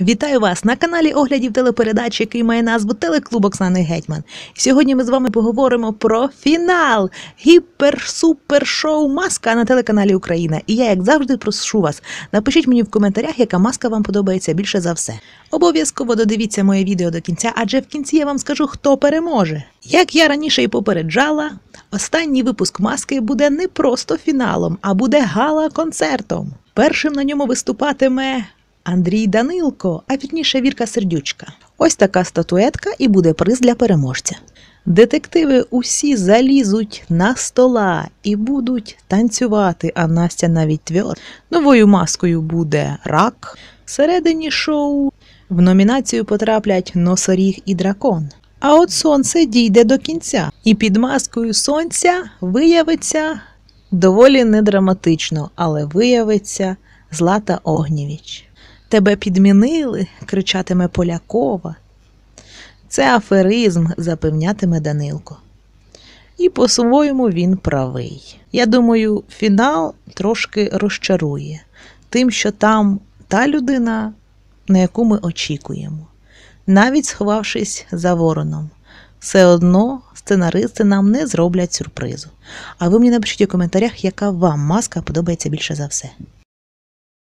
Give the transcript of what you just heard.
Вітаю вас на каналі оглядів телепередачі, який має назву Телеклуб Оксани Гетьман. Сьогодні ми з вами поговоримо про фінал гіпер-супер-шоу Маска на телеканалі Україна. І я, як завжди, прошу вас, напишіть мені в коментарях, яка маска вам подобається більше за все. Обов'язково додивіться моє відео до кінця, адже в кінці я вам скажу, хто переможе. Як я раніше і попереджала, останній випуск маски буде не просто фіналом, а буде гала-концертом. Першим на ньому виступатиме Андрій Данилко, а пізніше Вірка Сердючка. Ось така статуетка і буде приз для переможця. Детективи усі залізуть на стола і будуть танцювати, а Настя навіть тверд. Новою маскою буде рак. Всередині шоу в номінацію потраплять носоріг і дракон. А от сонце дійде до кінця, і під маскою сонця виявиться доволі недраматично, але виявиться Злата огнівіч. Тебе підмінили, кричатиме Полякова. Це аферизм, запевнятиме Данилко. І по-своєму він правий. Я думаю, фінал трошки розчарує тим, що там та людина, на яку ми очікуємо, навіть сховавшись за вороном. Все одно сценаристи нам не зроблять сюрпризу. А ви мені напишіть у коментарях, яка вам маска подобається більше за все.